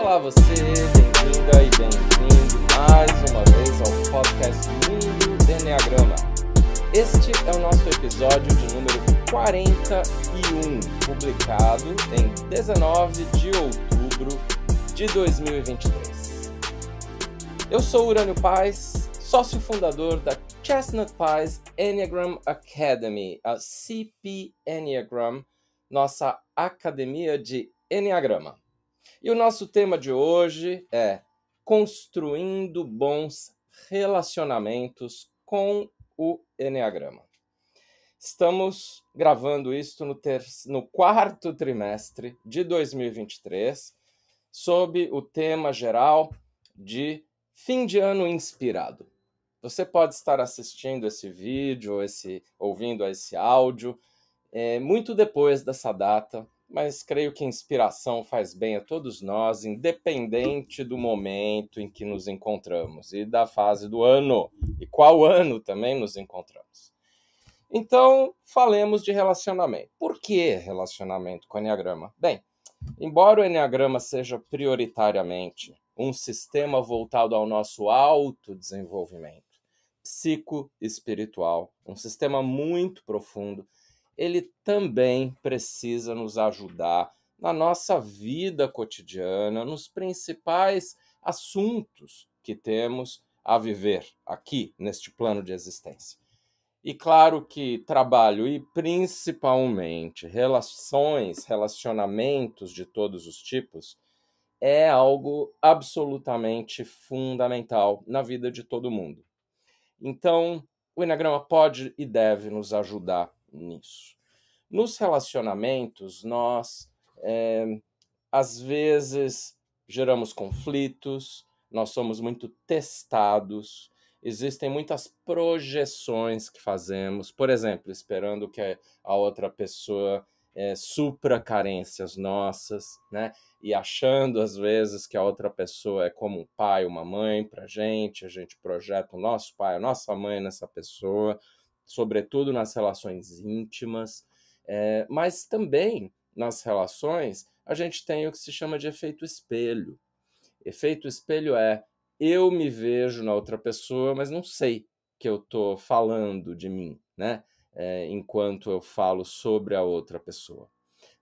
Olá você, bem-vinda e bem-vindo mais uma vez ao podcast Mundo Enneagrama. Este é o nosso episódio de número 41, publicado em 19 de outubro de 2023. Eu sou Urânio Paz, sócio fundador da Chestnut Pies Enneagram Academy, a CP Enneagram, nossa academia de Enneagrama. E o nosso tema de hoje é construindo bons relacionamentos com o Enneagrama. Estamos gravando isso no, ter... no quarto trimestre de 2023, sob o tema geral de fim de ano inspirado. Você pode estar assistindo esse vídeo, esse ouvindo esse áudio, é, muito depois dessa data, mas creio que inspiração faz bem a todos nós, independente do momento em que nos encontramos e da fase do ano e qual ano também nos encontramos. Então, falemos de relacionamento. Por que relacionamento com o Enneagrama? Bem, embora o Enneagrama seja prioritariamente um sistema voltado ao nosso autodesenvolvimento psico-espiritual, um sistema muito profundo ele também precisa nos ajudar na nossa vida cotidiana, nos principais assuntos que temos a viver aqui neste plano de existência. E claro que trabalho e principalmente relações, relacionamentos de todos os tipos é algo absolutamente fundamental na vida de todo mundo. Então, o Enagrama pode e deve nos ajudar nisso. Nos relacionamentos, nós é, às vezes geramos conflitos, nós somos muito testados, existem muitas projeções que fazemos, por exemplo, esperando que a outra pessoa é, supra carências nossas, né? E achando às vezes que a outra pessoa é como um pai, uma mãe para gente, a gente projeta o nosso pai, a nossa mãe nessa pessoa sobretudo nas relações íntimas, é, mas também nas relações a gente tem o que se chama de efeito espelho. Efeito espelho é eu me vejo na outra pessoa, mas não sei que eu estou falando de mim, né? É, enquanto eu falo sobre a outra pessoa.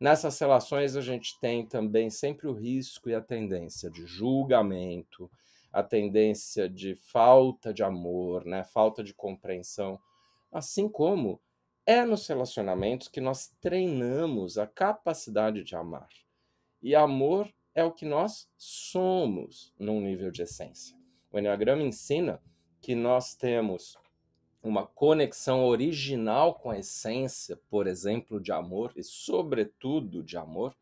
Nessas relações, a gente tem também sempre o risco e a tendência de julgamento, a tendência de falta de amor, né? falta de compreensão Assim como é nos relacionamentos que nós treinamos a capacidade de amar. E amor é o que nós somos num nível de essência. O Enneagrama ensina que nós temos uma conexão original com a essência, por exemplo, de amor e, sobretudo, de amor,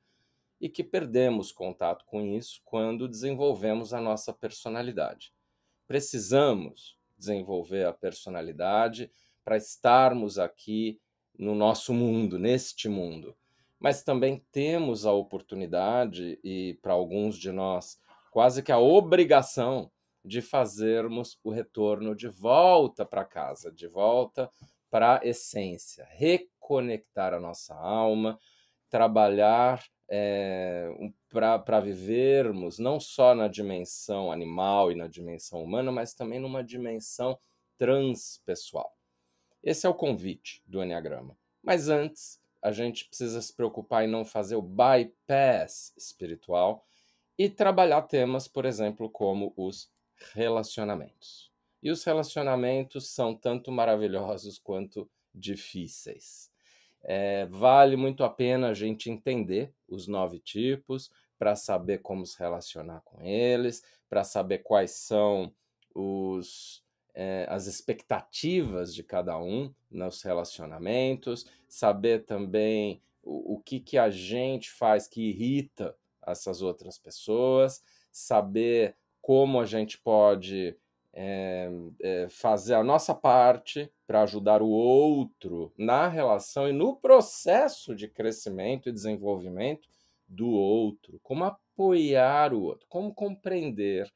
e que perdemos contato com isso quando desenvolvemos a nossa personalidade. Precisamos desenvolver a personalidade para estarmos aqui no nosso mundo, neste mundo. Mas também temos a oportunidade, e para alguns de nós, quase que a obrigação de fazermos o retorno de volta para casa, de volta para a essência, reconectar a nossa alma, trabalhar é, eh, para vivermos não só na dimensão animal e na dimensão humana, mas também numa dimensão transpessoal. Esse é o convite do Enneagrama. Mas antes, a gente precisa se preocupar em não fazer o bypass espiritual e trabalhar temas, por exemplo, como os relacionamentos. E os relacionamentos são tanto maravilhosos quanto difíceis. É, vale muito a pena a gente entender os nove tipos para saber como se relacionar com eles, para saber quais são os é, as expectativas de cada um nos relacionamentos, saber também o, o que, que a gente faz que irrita essas outras pessoas, saber como a gente pode é, é, fazer a nossa parte para ajudar o outro na relação e no processo de crescimento e desenvolvimento do outro, como apoiar o outro, como compreender,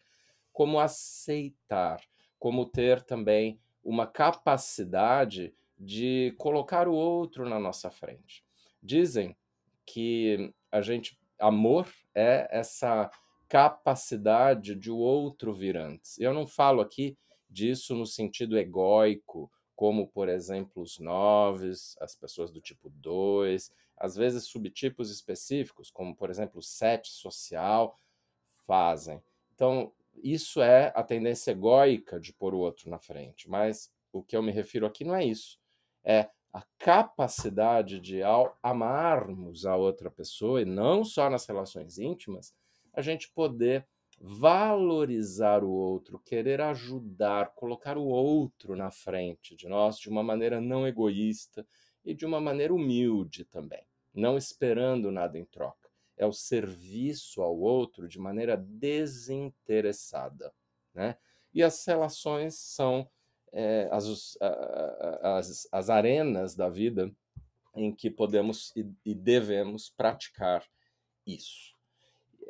como aceitar como ter também uma capacidade de colocar o outro na nossa frente. Dizem que a gente amor é essa capacidade de o outro vir antes. Eu não falo aqui disso no sentido egóico, como por exemplo os noves, as pessoas do tipo 2, às vezes subtipos específicos, como por exemplo o sete social, fazem. Então, isso é a tendência egóica de pôr o outro na frente, mas o que eu me refiro aqui não é isso. É a capacidade de, ao amarmos a outra pessoa, e não só nas relações íntimas, a gente poder valorizar o outro, querer ajudar, colocar o outro na frente de nós de uma maneira não egoísta e de uma maneira humilde também, não esperando nada em troca é o serviço ao outro de maneira desinteressada. Né? E as relações são é, as, as, as arenas da vida em que podemos e, e devemos praticar isso.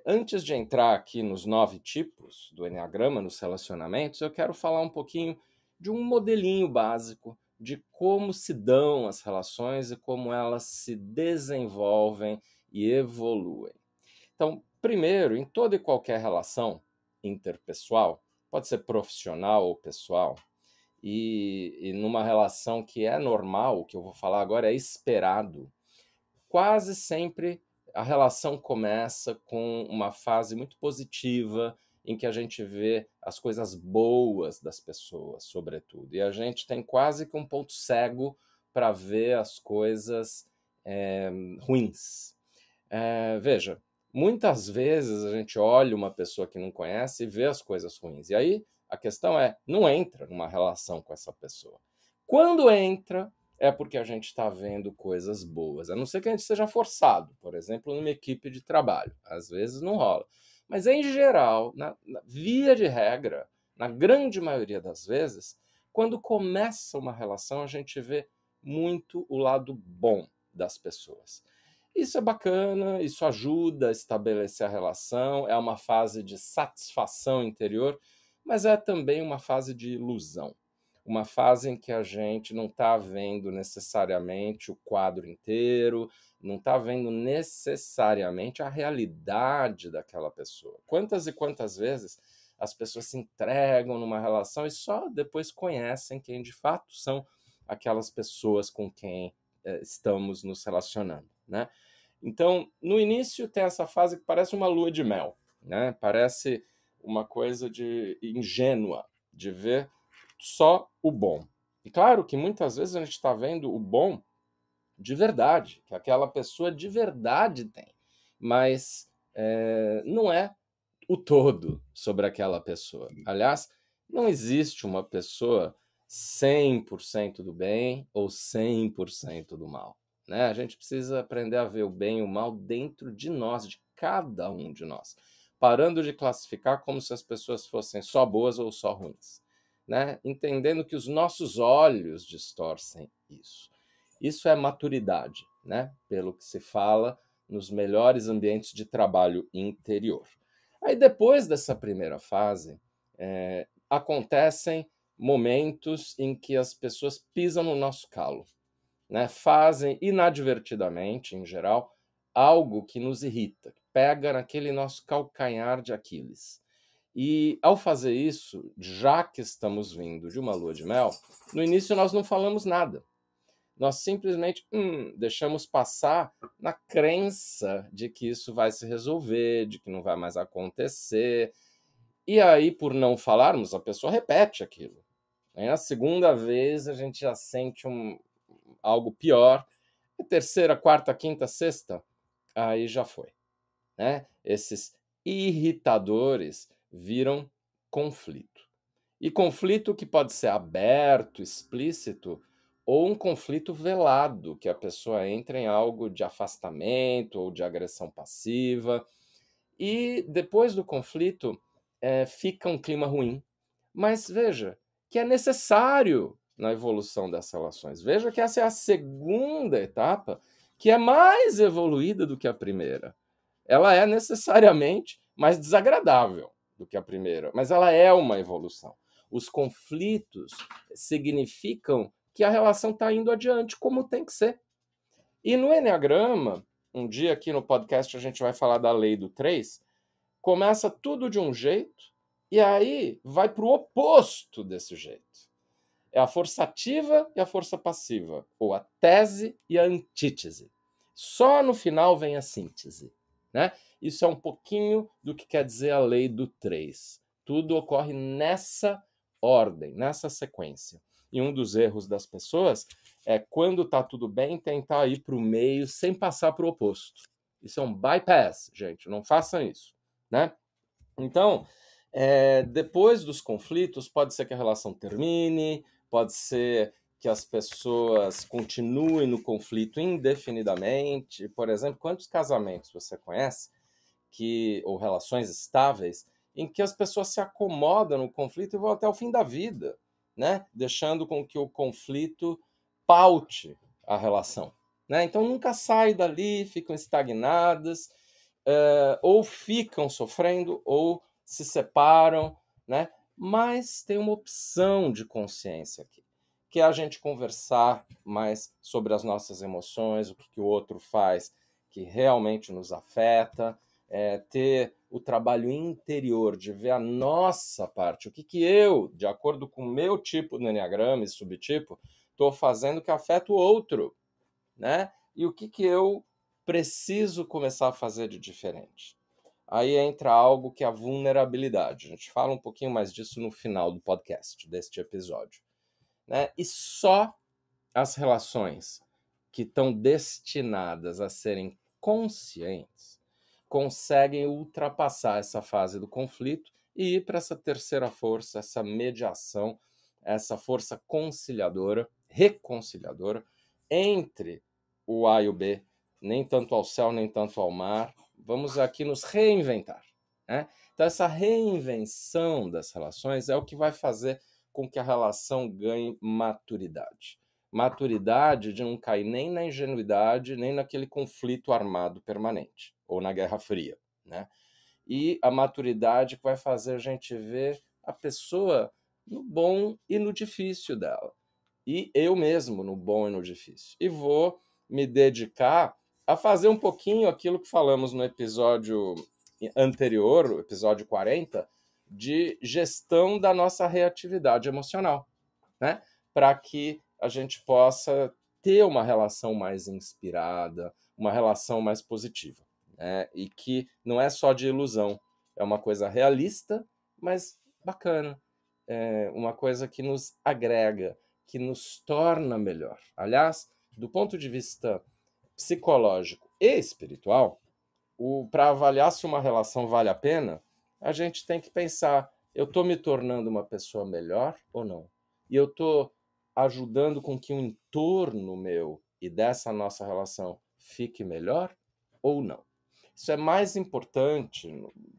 Antes de entrar aqui nos nove tipos do Enneagrama nos relacionamentos, eu quero falar um pouquinho de um modelinho básico de como se dão as relações e como elas se desenvolvem e evoluem. Então, primeiro, em toda e qualquer relação interpessoal, pode ser profissional ou pessoal, e, e numa relação que é normal, o que eu vou falar agora é esperado, quase sempre a relação começa com uma fase muito positiva, em que a gente vê as coisas boas das pessoas, sobretudo. E a gente tem quase que um ponto cego para ver as coisas é, ruins. É, veja, muitas vezes a gente olha uma pessoa que não conhece e vê as coisas ruins. E aí a questão é: não entra numa relação com essa pessoa. Quando entra, é porque a gente está vendo coisas boas. A não ser que a gente seja forçado, por exemplo, numa equipe de trabalho. Às vezes não rola. Mas em geral, na, na via de regra, na grande maioria das vezes, quando começa uma relação, a gente vê muito o lado bom das pessoas. Isso é bacana, isso ajuda a estabelecer a relação, é uma fase de satisfação interior, mas é também uma fase de ilusão. Uma fase em que a gente não está vendo necessariamente o quadro inteiro, não está vendo necessariamente a realidade daquela pessoa. Quantas e quantas vezes as pessoas se entregam numa relação e só depois conhecem quem de fato são aquelas pessoas com quem eh, estamos nos relacionando né? Então, no início tem essa fase que parece uma lua de mel, né? Parece uma coisa de ingênua, de ver só o bom. E claro que muitas vezes a gente está vendo o bom de verdade, que aquela pessoa de verdade tem, mas é, não é o todo sobre aquela pessoa. Aliás, não existe uma pessoa 100% do bem ou 100% do mal. Né? A gente precisa aprender a ver o bem e o mal dentro de nós, de cada um de nós, parando de classificar como se as pessoas fossem só boas ou só ruins, né? Entendendo que os nossos olhos distorcem isso. Isso é maturidade, né? Pelo que se fala nos melhores ambientes de trabalho interior. Aí depois dessa primeira fase é, acontecem momentos em que as pessoas pisam no nosso calo, né, fazem inadvertidamente, em geral, algo que nos irrita, pega naquele nosso calcanhar de Aquiles. E ao fazer isso, já que estamos vindo de uma lua de mel, no início nós não falamos nada. Nós simplesmente hum, deixamos passar na crença de que isso vai se resolver, de que não vai mais acontecer. E aí, por não falarmos, a pessoa repete aquilo. Aí, na segunda vez, a gente já sente um, algo pior. E é terceira, quarta, quinta, sexta, aí já foi. Né? Esses irritadores viram conflito. E conflito que pode ser aberto, explícito, ou um conflito velado, que a pessoa entra em algo de afastamento ou de agressão passiva. E depois do conflito, é, fica um clima ruim. Mas veja que é necessário na evolução das relações. Veja que essa é a segunda etapa que é mais evoluída do que a primeira. Ela é necessariamente mais desagradável do que a primeira, mas ela é uma evolução. Os conflitos significam que a relação está indo adiante, como tem que ser. E no Enneagrama, um dia aqui no podcast a gente vai falar da lei do 3, começa tudo de um jeito e aí vai para o oposto desse jeito. É a força ativa e a força passiva, ou a tese e a antítese. Só no final vem a síntese. Né? Isso é um pouquinho do que quer dizer a lei do 3. Tudo ocorre nessa ordem, nessa sequência. E um dos erros das pessoas é, quando está tudo bem, tentar ir para o meio sem passar para o oposto. Isso é um bypass, gente. Não façam isso. Né? Então, é, depois dos conflitos, pode ser que a relação termine, pode ser que as pessoas continuem no conflito indefinidamente. Por exemplo, quantos casamentos você conhece que ou relações estáveis em que as pessoas se acomodam no conflito e vão até o fim da vida, né? Deixando com que o conflito paute a relação, né? Então nunca saem dali, ficam estagnadas, uh, ou ficam sofrendo ou se separam, né? Mas tem uma opção de consciência aqui, que é a gente conversar mais sobre as nossas emoções, o que, que o outro faz que realmente nos afeta, é ter o trabalho interior de ver a nossa parte, o que, que eu, de acordo com o meu tipo de Enneagrama e subtipo, estou fazendo que afeta o outro, né? E o que, que eu preciso começar a fazer de diferente aí entra algo que é a vulnerabilidade. A gente fala um pouquinho mais disso no final do podcast, deste episódio. Né? E só as relações que estão destinadas a serem conscientes conseguem ultrapassar essa fase do conflito e ir para essa terceira força, essa mediação, essa força conciliadora, reconciliadora entre o A e o B, nem tanto ao céu, nem tanto ao mar, Vamos aqui nos reinventar. Né? Então, essa reinvenção das relações é o que vai fazer com que a relação ganhe maturidade. Maturidade de não cair nem na ingenuidade, nem naquele conflito armado permanente, ou na Guerra Fria. Né? E a maturidade que vai fazer a gente ver a pessoa no bom e no difícil dela. E eu mesmo no bom e no difícil. E vou me dedicar a fazer um pouquinho aquilo que falamos no episódio anterior, o episódio 40, de gestão da nossa reatividade emocional, né? Para que a gente possa ter uma relação mais inspirada, uma relação mais positiva, né? E que não é só de ilusão, é uma coisa realista, mas bacana, é uma coisa que nos agrega, que nos torna melhor. Aliás, do ponto de vista psicológico e espiritual, para avaliar se uma relação vale a pena, a gente tem que pensar: eu estou me tornando uma pessoa melhor ou não? E eu estou ajudando com que o entorno meu e dessa nossa relação fique melhor ou não? Isso é mais importante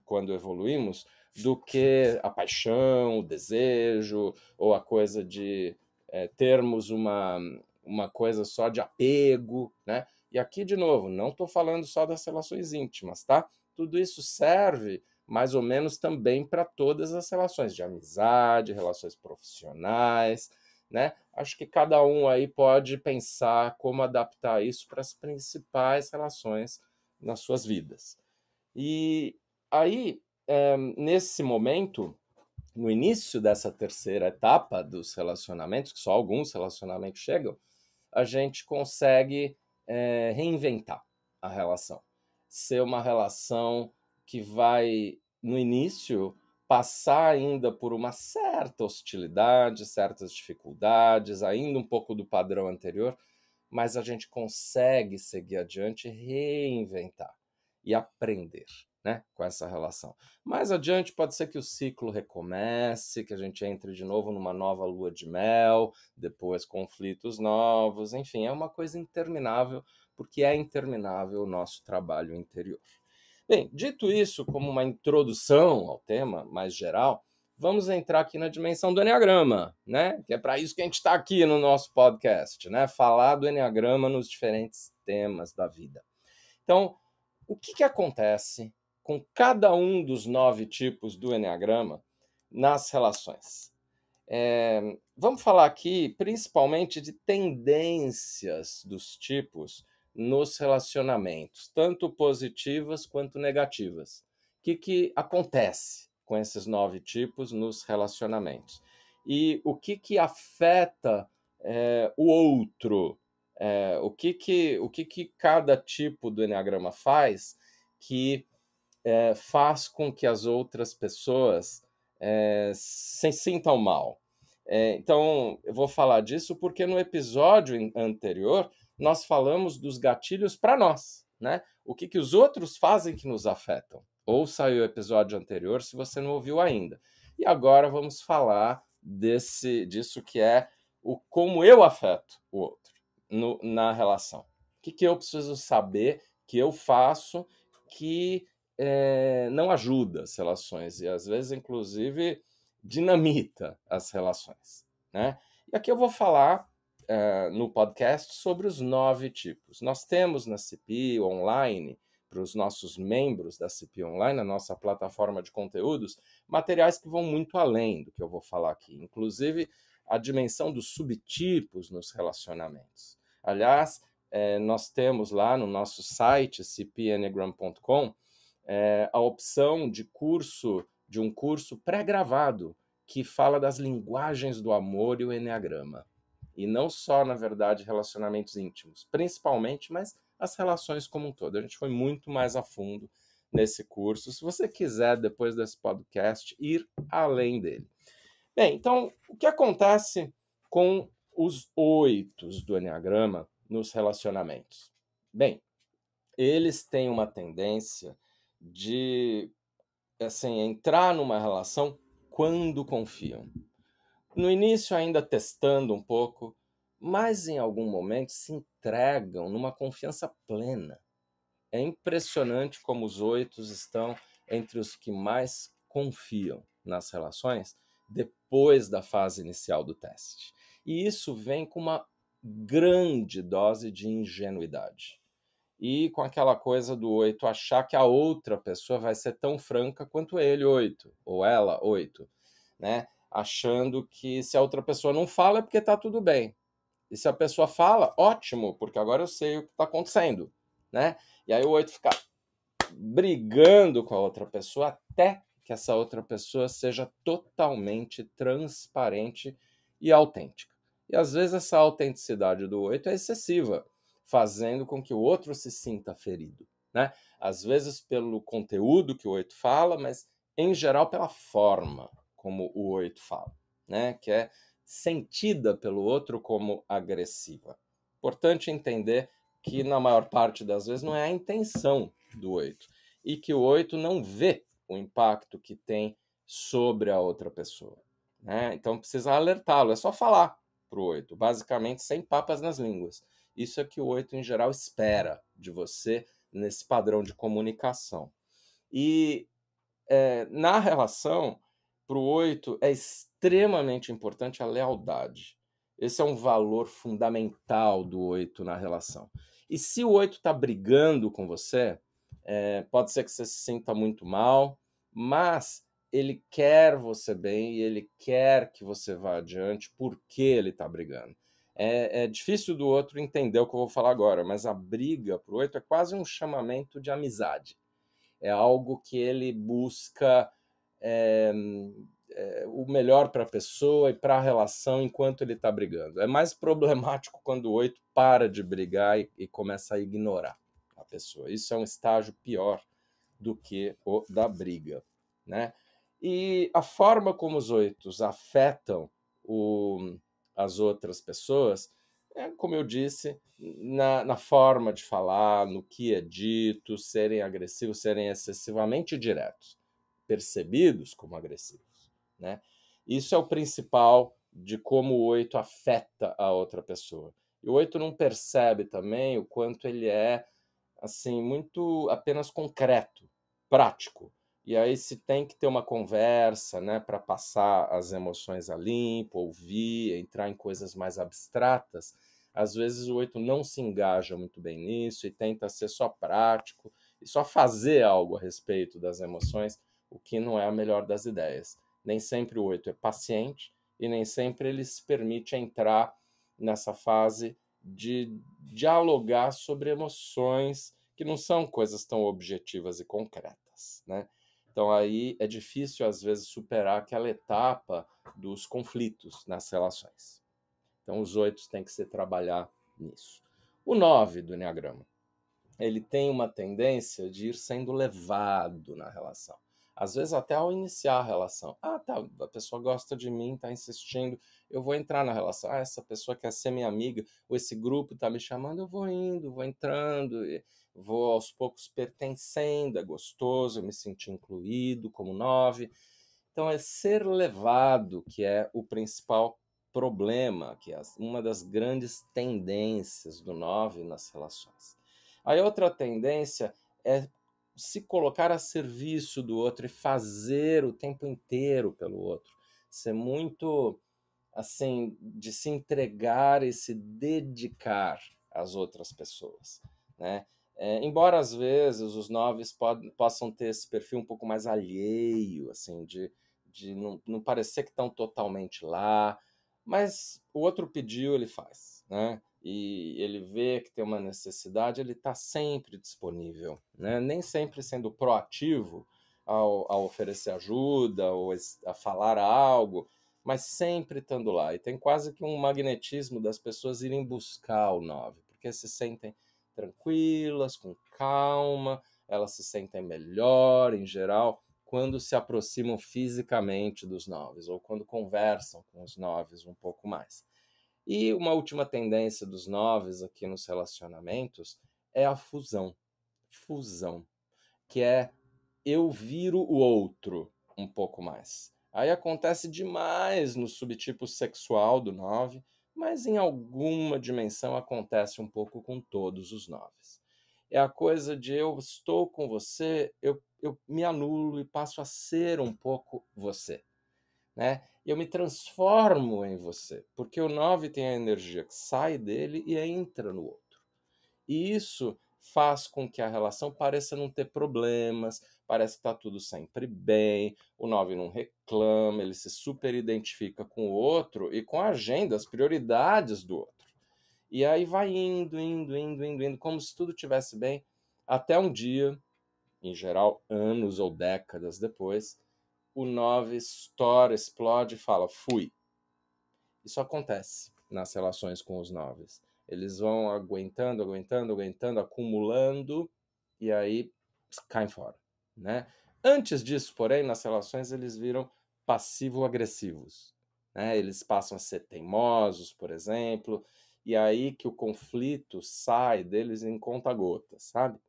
quando evoluímos do que a paixão, o desejo ou a coisa de é, termos uma, uma coisa só de apego, né? E aqui, de novo, não estou falando só das relações íntimas, tá? Tudo isso serve mais ou menos também para todas as relações de amizade, relações profissionais, né? Acho que cada um aí pode pensar como adaptar isso para as principais relações nas suas vidas. E aí, é, nesse momento, no início dessa terceira etapa dos relacionamentos, que só alguns relacionamentos chegam, a gente consegue é, reinventar a relação. Ser uma relação que vai, no início, passar ainda por uma certa hostilidade, certas dificuldades, ainda um pouco do padrão anterior, mas a gente consegue seguir adiante, reinventar e aprender né, com essa relação. Mais adiante, pode ser que o ciclo recomece, que a gente entre de novo numa nova lua de mel, depois conflitos novos, enfim, é uma coisa interminável, porque é interminável o nosso trabalho interior. Bem, dito isso, como uma introdução ao tema mais geral, vamos entrar aqui na dimensão do Enneagrama, né? Que é para isso que a gente está aqui no nosso podcast, né? Falar do Enneagrama nos diferentes temas da vida. Então, o que, que acontece com cada um dos nove tipos do Enneagrama nas relações. É, vamos falar aqui principalmente de tendências dos tipos nos relacionamentos, tanto positivas quanto negativas. O que, que acontece com esses nove tipos nos relacionamentos? E o que, que afeta é, o outro? É, o que, que, o que, que cada tipo do Enneagrama faz que é, faz com que as outras pessoas é, se sintam mal. É, então, eu vou falar disso porque no episódio anterior nós falamos dos gatilhos para nós, né? O que, que os outros fazem que nos afetam. Ou saiu o episódio anterior se você não ouviu ainda. E agora vamos falar desse, disso que é o como eu afeto o outro no, na relação. O que, que eu preciso saber que eu faço que é, não ajuda as relações e às vezes, inclusive, dinamita as relações. Né? E aqui eu vou falar é, no podcast sobre os nove tipos. Nós temos na CPI online, para os nossos membros da CPI online, a nossa plataforma de conteúdos, materiais que vão muito além do que eu vou falar aqui, inclusive a dimensão dos subtipos nos relacionamentos. Aliás, é, nós temos lá no nosso site, cpenagram.com, é, a opção de curso, de um curso pré-gravado, que fala das linguagens do amor e o enneagrama. E não só, na verdade, relacionamentos íntimos, principalmente, mas as relações como um todo. A gente foi muito mais a fundo nesse curso. Se você quiser, depois desse podcast, ir além dele. Bem, então, o que acontece com os oitos do Enneagrama nos relacionamentos? Bem, eles têm uma tendência de assim, entrar numa relação quando confiam. No início, ainda testando um pouco, mas em algum momento se entregam numa confiança plena. É impressionante como os oitos estão entre os que mais confiam nas relações depois da fase inicial do teste. E isso vem com uma grande dose de ingenuidade e com aquela coisa do oito achar que a outra pessoa vai ser tão franca quanto ele, oito, ou ela, oito, né? Achando que se a outra pessoa não fala é porque tá tudo bem. E se a pessoa fala, ótimo, porque agora eu sei o que está acontecendo, né? E aí o oito fica brigando com a outra pessoa até que essa outra pessoa seja totalmente transparente e autêntica. E às vezes essa autenticidade do oito é excessiva fazendo com que o outro se sinta ferido. Né? Às vezes pelo conteúdo que o oito fala, mas em geral pela forma como o oito fala, né? Que é sentida pelo outro como agressiva. Importante entender que na maior parte das vezes não é a intenção do oito e que o oito não vê o impacto que tem sobre a outra pessoa. Né? Então precisa alertá-lo. É só falar pro oito, basicamente sem papas nas línguas. Isso é que o oito em geral espera de você nesse padrão de comunicação. E é, na relação, para o oito é extremamente importante a lealdade. Esse é um valor fundamental do oito na relação. E se o oito está brigando com você, é, pode ser que você se sinta muito mal, mas ele quer você bem e ele quer que você vá adiante porque ele está brigando. É, é, difícil do outro entender o que eu vou falar agora, mas a briga para o oito é quase um chamamento de amizade. É algo que ele busca é, é, o melhor para a pessoa e para a relação enquanto ele está brigando. É mais problemático quando o oito para de brigar e, e começa a ignorar a pessoa. Isso é um estágio pior do que o da briga, né? E a forma como os oitos afetam o, as outras pessoas, é, como eu disse, na, na forma de falar, no que é dito, serem agressivos, serem excessivamente diretos, percebidos como agressivos. Né? Isso é o principal de como o oito afeta a outra pessoa. E o oito não percebe também o quanto ele é assim muito apenas concreto, prático. E aí se tem que ter uma conversa, né, para passar as emoções a limpo, ouvir, entrar em coisas mais abstratas. Às vezes o oito não se engaja muito bem nisso e tenta ser só prático e só fazer algo a respeito das emoções, o que não é a melhor das ideias. Nem sempre o oito é paciente e nem sempre ele se permite entrar nessa fase de dialogar sobre emoções que não são coisas tão objetivas e concretas, né? Então aí é difícil às vezes superar aquela etapa dos conflitos nas relações. Então os oito têm que se trabalhar nisso. O nove do Enneagrama, ele tem uma tendência de ir sendo levado na relação. Às vezes até ao iniciar a relação. Ah, tá, a pessoa gosta de mim, tá insistindo, eu vou entrar na relação. Ah, essa pessoa quer é ser minha amiga, ou esse grupo tá me chamando, eu vou indo, vou entrando. E vou aos poucos pertencendo, é gostoso, eu me senti incluído como nove. Então é ser levado que é o principal problema, que é uma das grandes tendências do nove nas relações. A outra tendência é se colocar a serviço do outro e fazer o tempo inteiro pelo outro. Ser muito assim de se entregar e se dedicar às outras pessoas, né? É, embora às vezes os noves possam ter esse perfil um pouco mais alheio, assim, de, de não, não parecer que estão totalmente lá, mas o outro pediu, ele faz, né? E ele vê que tem uma necessidade, ele está sempre disponível, né? Nem sempre sendo proativo ao, ao oferecer ajuda ou a falar algo, mas sempre estando lá. E tem quase que um magnetismo das pessoas irem buscar o nove porque se sentem tranquilas, com calma, elas se sentem melhor em geral quando se aproximam fisicamente dos noves ou quando conversam com os noves um pouco mais. E uma última tendência dos noves aqui nos relacionamentos é a fusão. Fusão, que é eu viro o outro um pouco mais. Aí acontece demais no subtipo sexual do nove mas em alguma dimensão acontece um pouco com todos os nove. É a coisa de eu estou com você, eu, eu me anulo e passo a ser um pouco você. Né? Eu me transformo em você, porque o nove tem a energia que sai dele e entra no outro. E isso faz com que a relação pareça não ter problemas, parece que está tudo sempre bem, o 9 não reclama, ele se super identifica com o outro e com a agenda, as prioridades do outro. E aí vai indo, indo, indo, indo, indo, como se tudo tivesse bem, até um dia, em geral anos ou décadas depois, o 9 estoura, explode e fala: fui. Isso acontece nas relações com os 9. Eles vão aguentando, aguentando, aguentando, acumulando e aí caem fora. Né? Antes disso, porém, nas relações eles viram passivo-agressivos. Né? Eles passam a ser teimosos, por exemplo, e aí que o conflito sai deles em conta-gotas, sabe?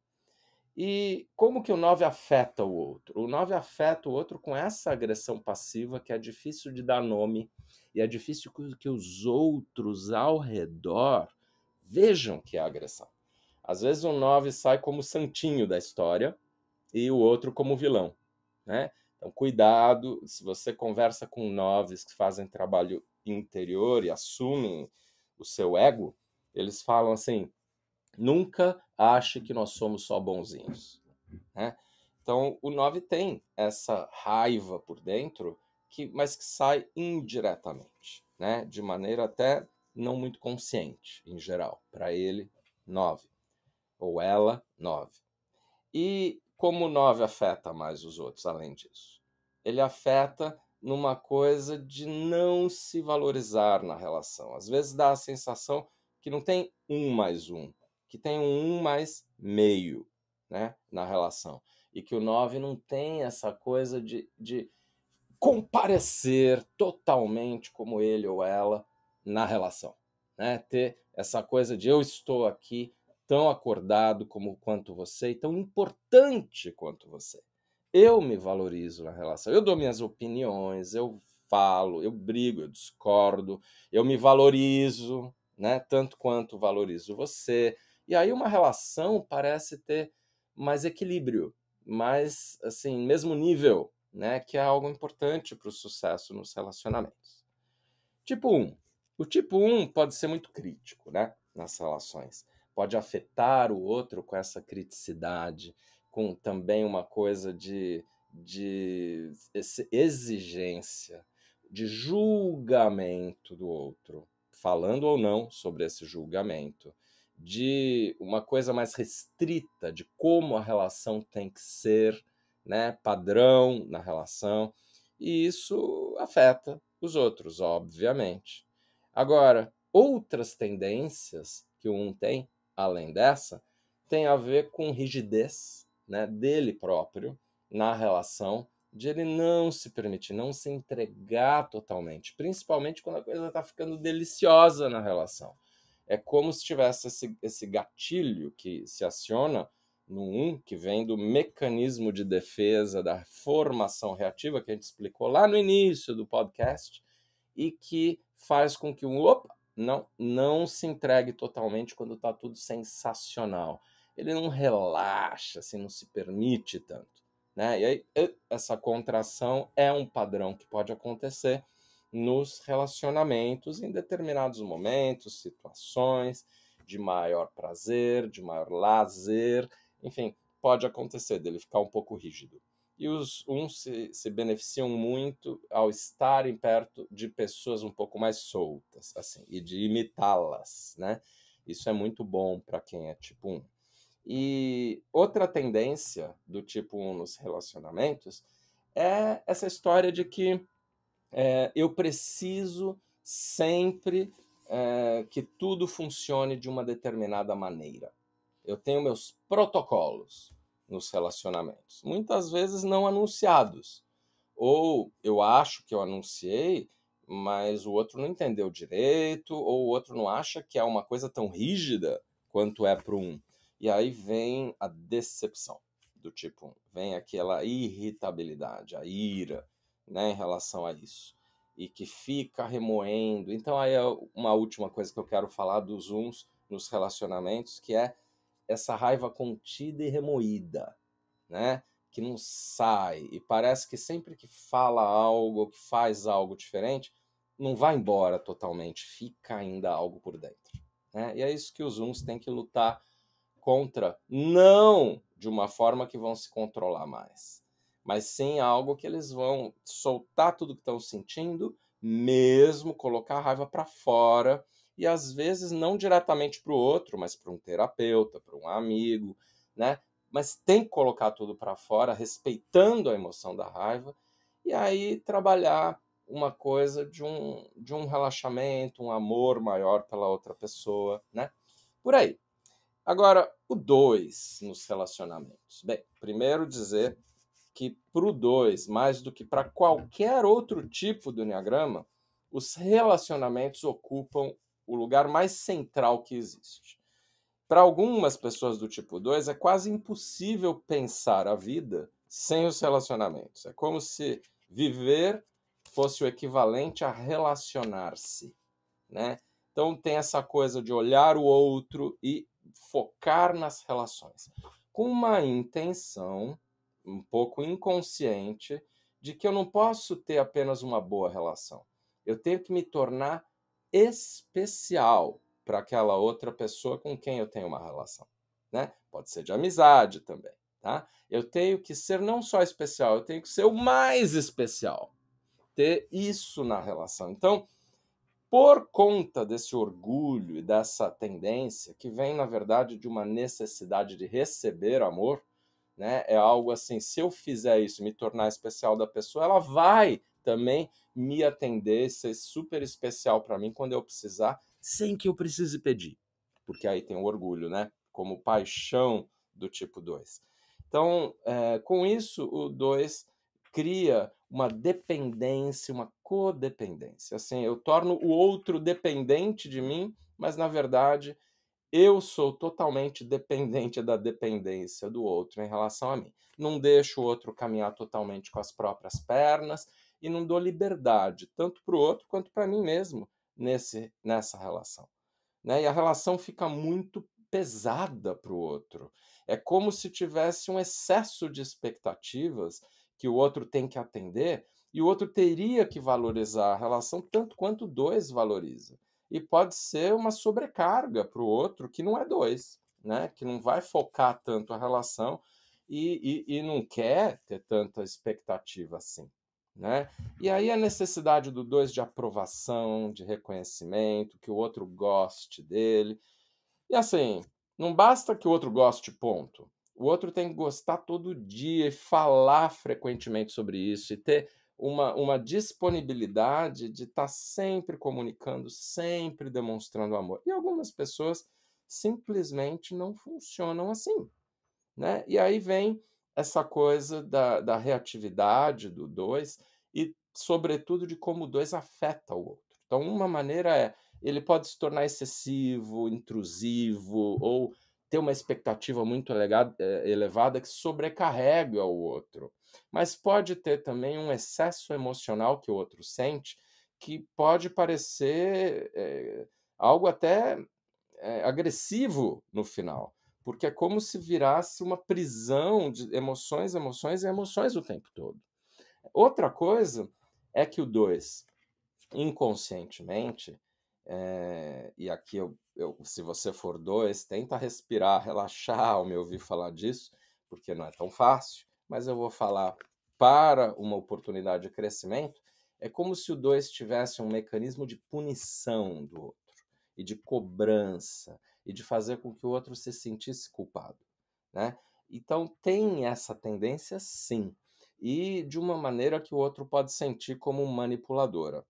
E como que o 9 afeta o outro? O 9 afeta o outro com essa agressão passiva que é difícil de dar nome e é difícil que os outros ao redor vejam que é agressão. Às vezes o 9 sai como santinho da história, e o outro como vilão, né? Então, cuidado, se você conversa com noves que fazem trabalho interior e assumem o seu ego, eles falam assim: nunca ache que nós somos só bonzinhos. Né? Então, o nove tem essa raiva por dentro, que, mas que sai indiretamente, né? de maneira até não muito consciente, em geral. Para ele, nove. Ou ela, nove. E como o 9 afeta mais os outros, além disso? Ele afeta numa coisa de não se valorizar na relação. Às vezes dá a sensação que não tem um mais um, que tem um, um mais meio né, na relação. E que o 9 não tem essa coisa de, de comparecer totalmente como ele ou ela na relação. Né? Ter essa coisa de eu estou aqui tão acordado como quanto você e tão importante quanto você. Eu me valorizo na relação. Eu dou minhas opiniões, eu falo, eu brigo, eu discordo, eu me valorizo, né? Tanto quanto valorizo você. E aí uma relação parece ter mais equilíbrio, mais assim, mesmo nível, né, que é algo importante para o sucesso nos relacionamentos. Tipo 1. O tipo 1 pode ser muito crítico, né, nas relações pode afetar o outro com essa criticidade, com também uma coisa de, de exigência, de julgamento do outro, falando ou não sobre esse julgamento, de uma coisa mais restrita de como a relação tem que ser, né, padrão na relação, e isso afeta os outros, obviamente. Agora, outras tendências que um tem além dessa, tem a ver com rigidez né, dele próprio na relação, de ele não se permitir, não se entregar totalmente, principalmente quando a coisa está ficando deliciosa na relação. É como se tivesse esse, esse gatilho que se aciona no 1, um, que vem do mecanismo de defesa da formação reativa que a gente explicou lá no início do podcast, e que faz com que um, op, não, não se entregue totalmente quando está tudo sensacional. Ele não relaxa, assim, não se permite tanto. Né? E aí, essa contração é um padrão que pode acontecer nos relacionamentos em determinados momentos, situações de maior prazer, de maior lazer, enfim, pode acontecer dele ficar um pouco rígido e os uns se, se beneficiam muito ao estarem perto de pessoas um pouco mais soltas, assim, e de imitá-las, né? Isso é muito bom para quem é tipo um E outra tendência do tipo 1 nos relacionamentos é essa história de que é, eu preciso sempre é, que tudo funcione de uma determinada maneira. Eu tenho meus protocolos nos relacionamentos, muitas vezes não anunciados. Ou eu acho que eu anunciei, mas o outro não entendeu direito, ou o outro não acha que é uma coisa tão rígida quanto é para um. E aí vem a decepção do tipo, vem aquela irritabilidade, a ira, né, em relação a isso. E que fica remoendo. Então aí é uma última coisa que eu quero falar dos uns nos relacionamentos, que é essa raiva contida e remoída, né? Que não sai e parece que sempre que fala algo, que faz algo diferente, não vai embora totalmente, fica ainda algo por dentro. Né? E é isso que os uns têm que lutar contra, não de uma forma que vão se controlar mais, mas sim algo que eles vão soltar tudo que estão sentindo, mesmo colocar a raiva para fora e às vezes não diretamente para o outro, mas para um terapeuta, para um amigo, né? Mas tem que colocar tudo para fora, respeitando a emoção da raiva, e aí trabalhar uma coisa de um, de um relaxamento, um amor maior pela outra pessoa, né? Por aí. Agora, o 2 nos relacionamentos. Bem, primeiro dizer que para o 2, mais do que para qualquer outro tipo do Enneagrama, os relacionamentos ocupam o lugar mais central que existe. Para algumas pessoas do tipo 2, é quase impossível pensar a vida sem os relacionamentos. É como se viver fosse o equivalente a relacionar-se, né? Então tem essa coisa de olhar o outro e focar nas relações, com uma intenção um pouco inconsciente de que eu não posso ter apenas uma boa relação. Eu tenho que me tornar especial para aquela outra pessoa com quem eu tenho uma relação, né? Pode ser de amizade também, tá? Eu tenho que ser não só especial, eu tenho que ser o mais especial. Ter isso na relação. Então, por conta desse orgulho e dessa tendência que vem, na verdade, de uma necessidade de receber amor, né? É algo assim, se eu fizer isso, me tornar especial da pessoa, ela vai também me atender, ser super especial para mim quando eu precisar, sem que eu precise pedir. Porque aí tem o orgulho, né? Como paixão do tipo 2. Então, é, com isso, o 2 cria uma dependência, uma codependência. Assim, eu torno o outro dependente de mim, mas na verdade eu sou totalmente dependente da dependência do outro em relação a mim. Não deixo o outro caminhar totalmente com as próprias pernas, e não dou liberdade, tanto para o outro quanto para mim mesmo, nesse, nessa relação. Né? E a relação fica muito pesada para o outro. É como se tivesse um excesso de expectativas que o outro tem que atender e o outro teria que valorizar a relação tanto quanto dois valoriza. E pode ser uma sobrecarga para o outro que não é dois, né? que não vai focar tanto a relação e, e, e não quer ter tanta expectativa assim. Né? E aí a necessidade do dois de aprovação, de reconhecimento, que o outro goste dele. E assim, não basta que o outro goste, ponto. O outro tem que gostar todo dia e falar frequentemente sobre isso e ter uma, uma disponibilidade de estar tá sempre comunicando, sempre demonstrando amor. E algumas pessoas simplesmente não funcionam assim. Né? E aí vem essa coisa da, da reatividade do dois e, sobretudo, de como o dois afeta o outro. Então, uma maneira é ele pode se tornar excessivo, intrusivo ou ter uma expectativa muito eh, elevada que sobrecarrega o outro. Mas pode ter também um excesso emocional que o outro sente, que pode parecer é, algo até é, agressivo no final porque é como se virasse uma prisão de emoções, emoções e emoções o tempo todo. Outra coisa é que o 2, inconscientemente, é, e aqui eu, eu, se você for dois, tenta respirar, relaxar ao me ouvir falar disso, porque não é tão fácil, mas eu vou falar para uma oportunidade de crescimento, é como se o dois tivesse um mecanismo de punição do outro e de cobrança e de fazer com que o outro se sentisse culpado, né? Então tem essa tendência, sim, e de uma maneira que o outro pode sentir como manipuladora,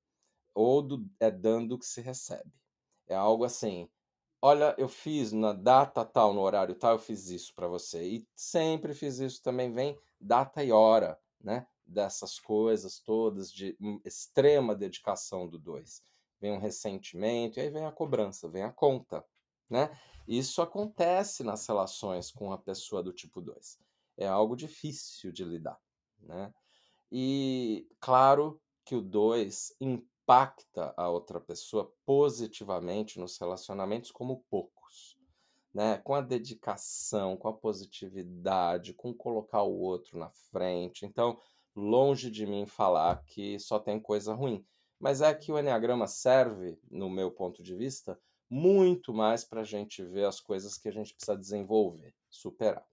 ou do, é dando que se recebe. É algo assim, olha, eu fiz na data tal, no horário tal, eu fiz isso para você. E sempre fiz isso também, vem data e hora, né? Dessas coisas todas de hum, extrema dedicação do dois. Vem um ressentimento, e aí vem a cobrança, vem a conta né? Isso acontece nas relações com a pessoa do tipo 2. É algo difícil de lidar, né? E claro que o 2 impacta a outra pessoa positivamente nos relacionamentos como poucos, né? Com a dedicação, com a positividade, com colocar o outro na frente. Então, longe de mim falar que só tem coisa ruim, mas é que o Enneagrama serve, no meu ponto de vista, muito mais para a gente ver as coisas que a gente precisa desenvolver, superar.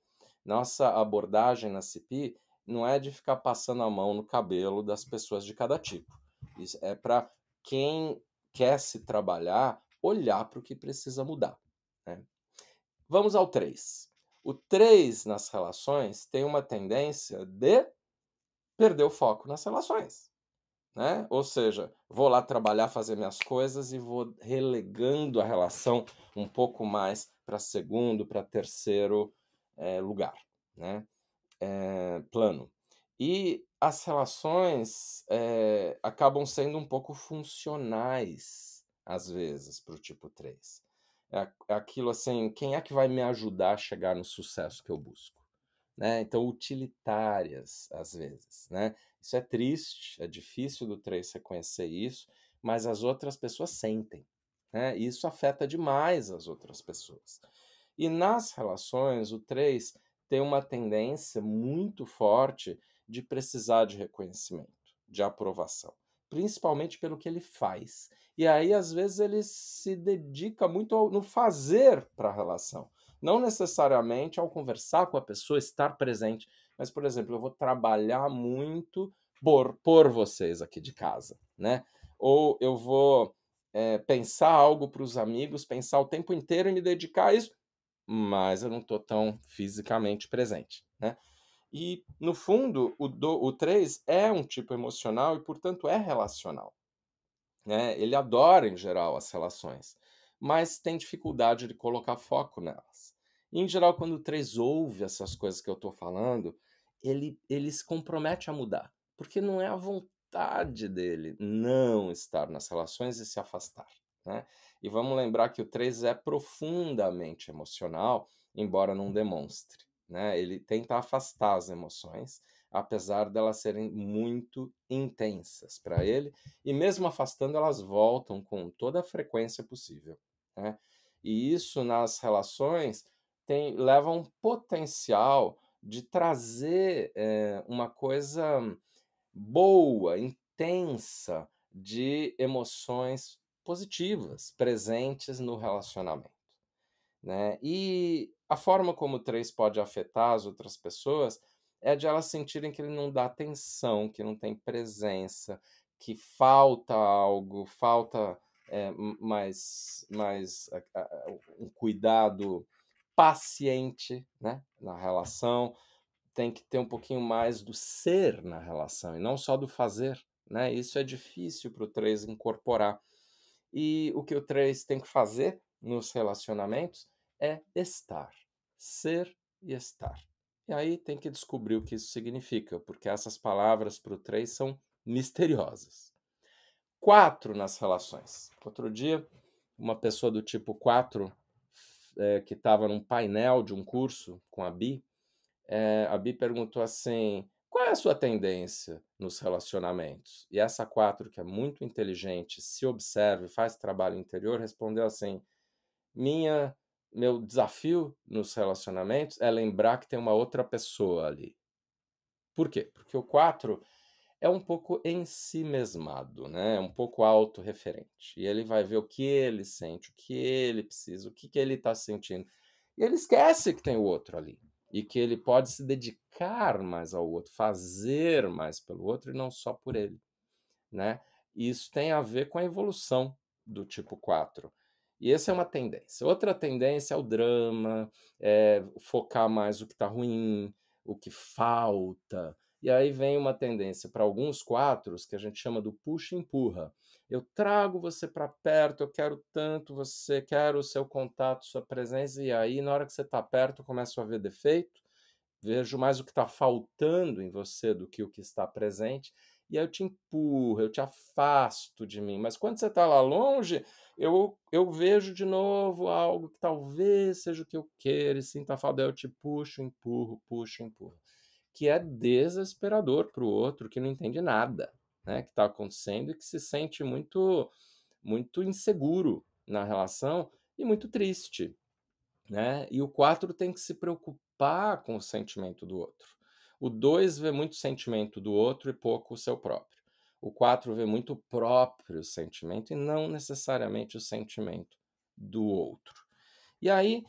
Nossa abordagem na CPI não é de ficar passando a mão no cabelo das pessoas de cada tipo. Isso é para quem quer se trabalhar olhar para o que precisa mudar. Né? Vamos ao 3. O 3 nas relações tem uma tendência de perder o foco nas relações né? Ou seja, vou lá trabalhar, fazer minhas coisas e vou relegando a relação um pouco mais para segundo, para terceiro é, lugar, né? É, plano. E as relações é, acabam sendo um pouco funcionais, às vezes, para o tipo 3. É, é aquilo assim, quem é que vai me ajudar a chegar no sucesso que eu busco? Né? Então, utilitárias, às vezes. Né? Isso é triste, é difícil do três reconhecer isso, mas as outras pessoas sentem. Né? isso afeta demais as outras pessoas. E nas relações, o 3 tem uma tendência muito forte de precisar de reconhecimento, de aprovação, principalmente pelo que ele faz. E aí, às vezes, ele se dedica muito ao, no fazer para a relação, não necessariamente ao conversar com a pessoa, estar presente mas, por exemplo, eu vou trabalhar muito por, por vocês aqui de casa, né? Ou eu vou é, pensar algo para os amigos, pensar o tempo inteiro e me dedicar a isso, mas eu não estou tão fisicamente presente, né? E, no fundo, o, do, o 3 é um tipo emocional e, portanto, é relacional. Né? Ele adora, em geral, as relações, mas tem dificuldade de colocar foco nelas. E, em geral, quando o 3 ouve essas coisas que eu estou falando, ele, ele se compromete a mudar, porque não é a vontade dele não estar nas relações e se afastar. Né? E vamos lembrar que o 3 é profundamente emocional, embora não uhum. demonstre. Né? Ele tenta afastar as emoções, apesar delas serem muito intensas para ele, e mesmo afastando, elas voltam com toda a frequência possível. Né? E isso nas relações tem, leva um potencial de trazer é, uma coisa boa, intensa de emoções positivas presentes no relacionamento. Né? E a forma como o 3 pode afetar as outras pessoas é de elas sentirem que ele não dá atenção, que não tem presença, que falta algo, falta é, mais, mais a, a, um cuidado paciente né, na relação, tem que ter um pouquinho mais do ser na relação e não só do fazer. Né? Isso é difícil para o 3 incorporar. E o que o 3 tem que fazer nos relacionamentos é estar, ser e estar. E aí tem que descobrir o que isso significa, porque essas palavras para o 3 são misteriosas. 4 nas relações. Outro dia, uma pessoa do tipo 4 é, que estava num painel de um curso com a Bi, é, a Bi perguntou assim: qual é a sua tendência nos relacionamentos? E essa quatro, que é muito inteligente, se observa e faz trabalho interior, respondeu assim: minha, meu desafio nos relacionamentos é lembrar que tem uma outra pessoa ali. Por quê? Porque o quatro é um pouco em si mesmado, né? É um pouco autorreferente. E ele vai ver o que ele sente, o que ele precisa, o que, que ele está sentindo. E ele esquece que tem o outro ali. E que ele pode se dedicar mais ao outro, fazer mais pelo outro e não só por ele. Né? E isso tem a ver com a evolução do tipo 4. E essa é uma tendência. Outra tendência é o drama, é focar mais o que está ruim, o que falta, e aí vem uma tendência para alguns quadros que a gente chama do puxa-empurra. Eu trago você para perto, eu quero tanto você, quero o seu contato, sua presença, e aí, na hora que você está perto, eu começo a ver defeito, vejo mais o que está faltando em você do que o que está presente, e aí eu te empurro, eu te afasto de mim. Mas quando você está lá longe, eu, eu vejo de novo algo que talvez seja o que eu queira e sinta falta, eu te puxo, empurro, puxo, empurro que é desesperador para o outro que não entende nada, né, que está acontecendo e que se sente muito, muito inseguro na relação e muito triste, né? E o 4 tem que se preocupar com o sentimento do outro. O 2 vê muito o sentimento do outro e pouco o seu próprio. O 4 vê muito o próprio sentimento e não necessariamente o sentimento do outro. E aí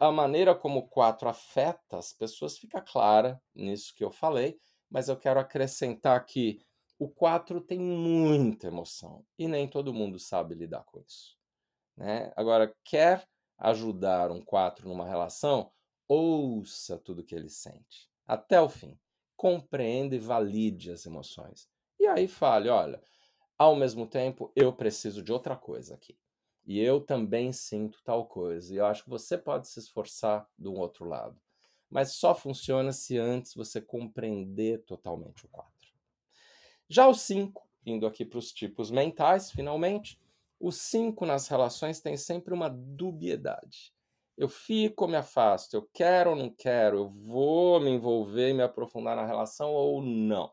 a maneira como o 4 afeta as pessoas fica clara nisso que eu falei, mas eu quero acrescentar que o 4 tem muita emoção e nem todo mundo sabe lidar com isso. Né? Agora, quer ajudar um 4 numa relação? Ouça tudo que ele sente, até o fim. Compreenda e valide as emoções. E aí fale: olha, ao mesmo tempo, eu preciso de outra coisa aqui. E eu também sinto tal coisa. E eu acho que você pode se esforçar do outro lado. Mas só funciona se antes você compreender totalmente o quadro. Já o 5, indo aqui para os tipos mentais, finalmente, o 5 nas relações tem sempre uma dubiedade. Eu fico ou me afasto? Eu quero ou não quero? Eu vou me envolver e me aprofundar na relação ou não?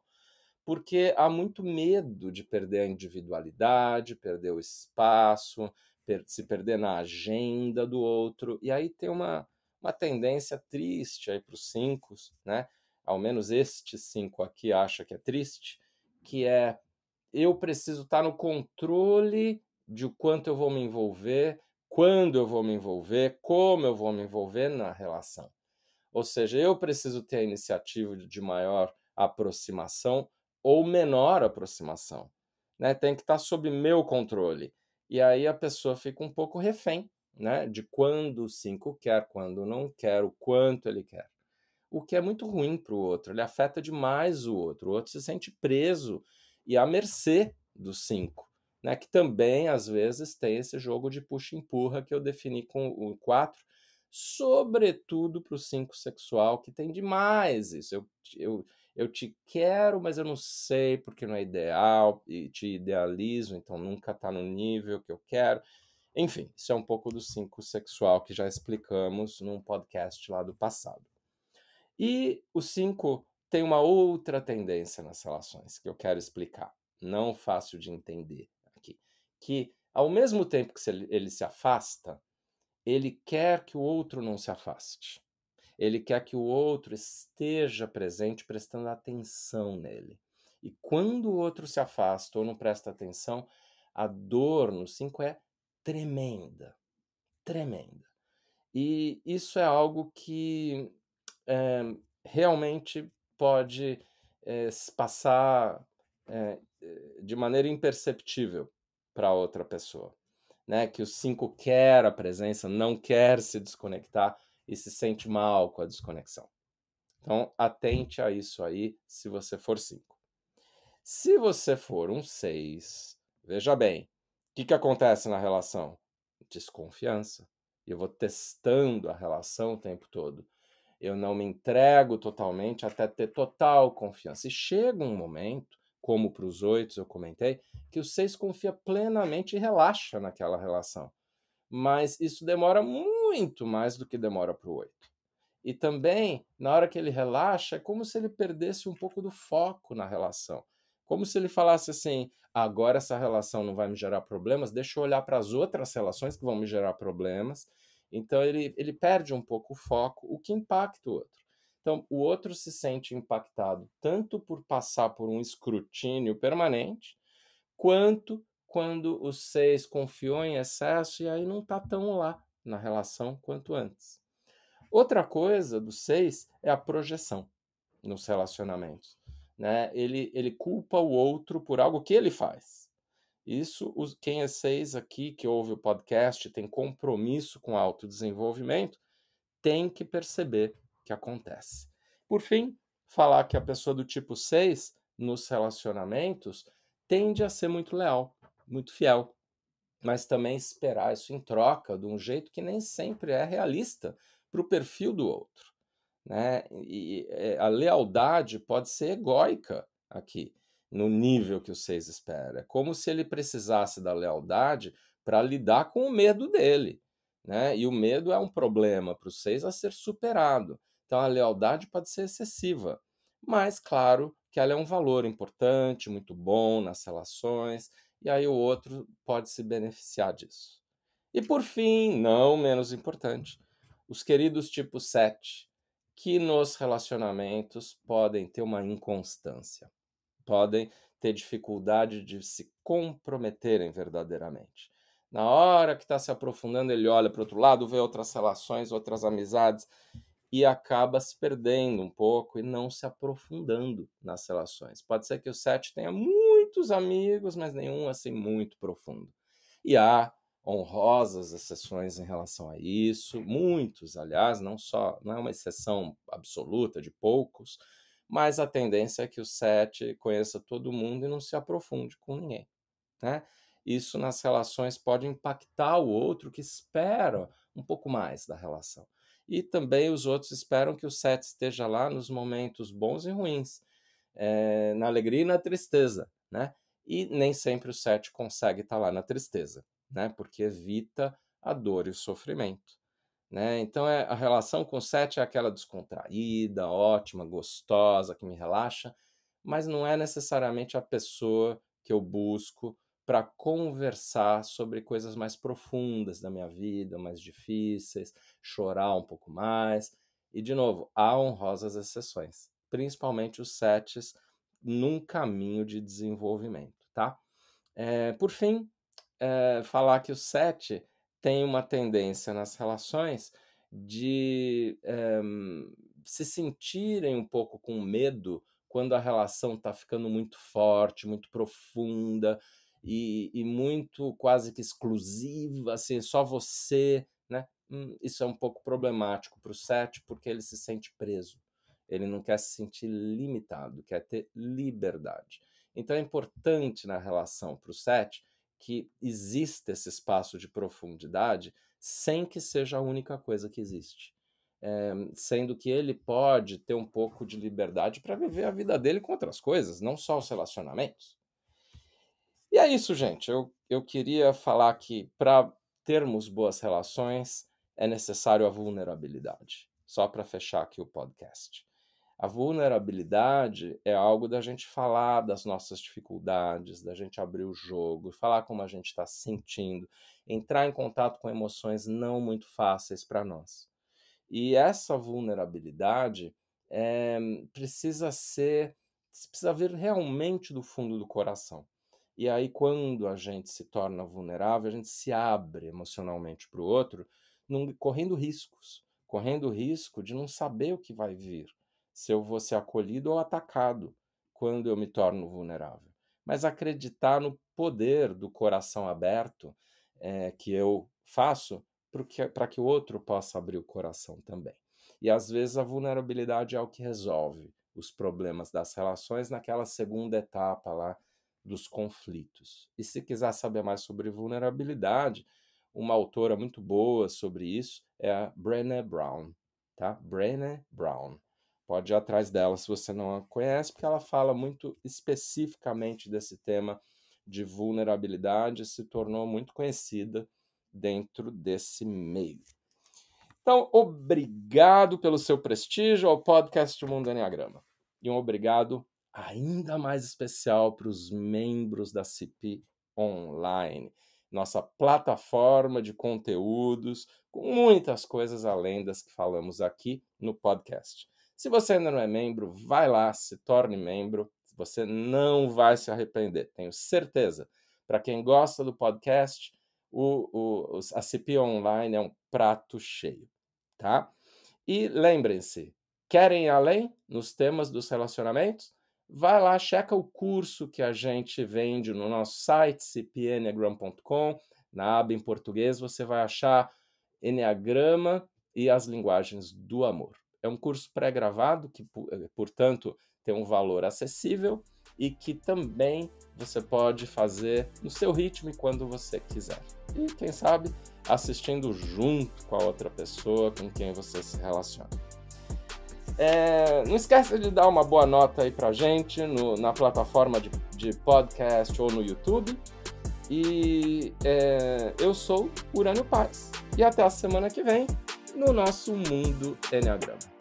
Porque há muito medo de perder a individualidade, perder o espaço, per se perder na agenda do outro. E aí tem uma, uma tendência triste aí para os cinco, né? Ao menos este cinco aqui acha que é triste, que é eu preciso estar tá no controle de o quanto eu vou me envolver, quando eu vou me envolver, como eu vou me envolver na relação. Ou seja, eu preciso ter a iniciativa de maior aproximação ou menor aproximação. Né? Tem que estar tá sob meu controle e aí a pessoa fica um pouco refém né, de quando o 5 quer, quando não quer, o quanto ele quer. O que é muito ruim para o outro, ele afeta demais o outro, o outro se sente preso e à mercê do 5. Né, que também às vezes tem esse jogo de puxa-empurra que eu defini com o 4, sobretudo para o 5 sexual, que tem demais isso. Eu, eu, eu te quero, mas eu não sei porque não é ideal, e te idealizo, então nunca tá no nível que eu quero. Enfim, isso é um pouco do cinco sexual que já explicamos num podcast lá do passado. E o cinco tem uma outra tendência nas relações que eu quero explicar, não fácil de entender aqui, que ao mesmo tempo que ele se afasta, ele quer que o outro não se afaste. Ele quer que o outro esteja presente, prestando atenção nele. E quando o outro se afasta ou não presta atenção, a dor no 5 é tremenda. Tremenda. E isso é algo que é, realmente pode é, passar é, de maneira imperceptível para outra pessoa. Né? Que o 5 quer a presença, não quer se desconectar e se sente mal com a desconexão. Então, atente a isso aí se você for 5. Se você for um 6, veja bem, o que, que acontece na relação? Desconfiança. Eu vou testando a relação o tempo todo. Eu não me entrego totalmente até ter total confiança. E chega um momento, como para os oito eu comentei, que o seis confia plenamente e relaxa naquela relação. Mas isso demora muito muito mais do que demora para o 8. E também, na hora que ele relaxa, é como se ele perdesse um pouco do foco na relação. Como se ele falasse assim: agora essa relação não vai me gerar problemas, deixa eu olhar para as outras relações que vão me gerar problemas. Então, ele, ele perde um pouco o foco, o que impacta o outro. Então, o outro se sente impactado tanto por passar por um escrutínio permanente, quanto quando o seis confiou em excesso e aí não está tão lá na relação quanto antes. Outra coisa do seis é a projeção nos relacionamentos. Né? Ele, ele culpa o outro por algo que ele faz. Isso, quem é seis aqui que ouve o podcast, tem compromisso com autodesenvolvimento, tem que perceber que acontece. Por fim, falar que a pessoa do tipo 6, nos relacionamentos, tende a ser muito leal, muito fiel, mas também esperar isso em troca de um jeito que nem sempre é realista para o perfil do outro. Né? E eh, a lealdade pode ser egóica aqui, no nível que o seis espera. É como se ele precisasse da lealdade para lidar com o medo dele. Né? E o medo é um problema para o seis a ser superado. Então a lealdade pode ser excessiva, mas claro que ela é um valor importante, muito bom nas relações e aí o outro pode se beneficiar disso. E por fim, não menos importante, os queridos tipo 7, que nos relacionamentos podem ter uma inconstância, podem ter dificuldade de se comprometerem verdadeiramente. Na hora que está se aprofundando, ele olha para outro lado, vê outras relações, outras amizades e acaba se perdendo um pouco e não se aprofundando nas relações. Pode ser que o 7 tenha muito muitos amigos, mas nenhum assim muito profundo. E há honrosas exceções em relação a isso, muitos, aliás, não só, não é uma exceção absoluta de poucos, mas a tendência é que o sete conheça todo mundo e não se aprofunde com ninguém, né? Isso nas relações pode impactar o outro que espera um pouco mais da relação. E também os outros esperam que o sete esteja lá nos momentos bons e ruins, é, na alegria e na tristeza, né? E nem sempre o 7 consegue estar tá lá na tristeza, né? Porque evita a dor e o sofrimento. Né? Então é, a relação com o 7 é aquela descontraída, ótima, gostosa, que me relaxa, mas não é necessariamente a pessoa que eu busco para conversar sobre coisas mais profundas da minha vida, mais difíceis, chorar um pouco mais. E, de novo, há honrosas exceções, principalmente os setes num caminho de desenvolvimento, tá? É, por fim, é, falar que o 7 tem uma tendência nas relações de é, se sentirem um pouco com medo quando a relação está ficando muito forte, muito profunda e, e, muito quase que exclusiva, assim, só você, né? Hum, isso é um pouco problemático para o sete, porque ele se sente preso. Ele não quer se sentir limitado, quer ter liberdade. Então é importante na relação para o set que exista esse espaço de profundidade sem que seja a única coisa que existe. É, sendo que ele pode ter um pouco de liberdade para viver a vida dele com outras coisas, não só os relacionamentos. E é isso, gente. Eu, eu queria falar que para termos boas relações é necessário a vulnerabilidade. Só para fechar aqui o podcast. A vulnerabilidade é algo da gente falar das nossas dificuldades, da gente abrir o jogo, falar como a gente está sentindo, entrar em contato com emoções não muito fáceis para nós. E essa vulnerabilidade é, precisa ser, precisa vir realmente do fundo do coração. E aí, quando a gente se torna vulnerável, a gente se abre emocionalmente para o outro, num, correndo riscos correndo risco de não saber o que vai vir se eu vou ser acolhido ou atacado quando eu me torno vulnerável. Mas acreditar no poder do coração aberto é, que eu faço para que o outro possa abrir o coração também. E às vezes a vulnerabilidade é o que resolve os problemas das relações naquela segunda etapa lá dos conflitos. E se quiser saber mais sobre vulnerabilidade, uma autora muito boa sobre isso é a Brené Brown, tá? Brené Brown. Pode ir atrás dela se você não a conhece, porque ela fala muito especificamente desse tema de vulnerabilidade e se tornou muito conhecida dentro desse meio. Então, obrigado pelo seu prestígio ao podcast Mundo Enneagrama. E um obrigado ainda mais especial para os membros da CIP Online, nossa plataforma de conteúdos com muitas coisas além das que falamos aqui no podcast. Se você ainda não é membro, vai lá, se torne membro. Você não vai se arrepender, tenho certeza. Para quem gosta do podcast, o, o, a CP Online é um prato cheio, tá? E lembrem-se, querem ir além nos temas dos relacionamentos? Vai lá, checa o curso que a gente vende no nosso site, cpneagram.com. Na aba em português, você vai achar Enneagrama e as linguagens do amor. É um curso pré-gravado que, eh, portanto, tem um valor acessível e que também você pode fazer no seu ritmo e quando você quiser. E quem sabe assistindo junto com a outra pessoa com quem você se relaciona. É, não esqueça de dar uma boa nota aí pra gente no, na plataforma de, de, podcast ou no YouTube. E é, eu sou Urânio Paz. E até a semana que vem no nosso Mundo Enneagrama.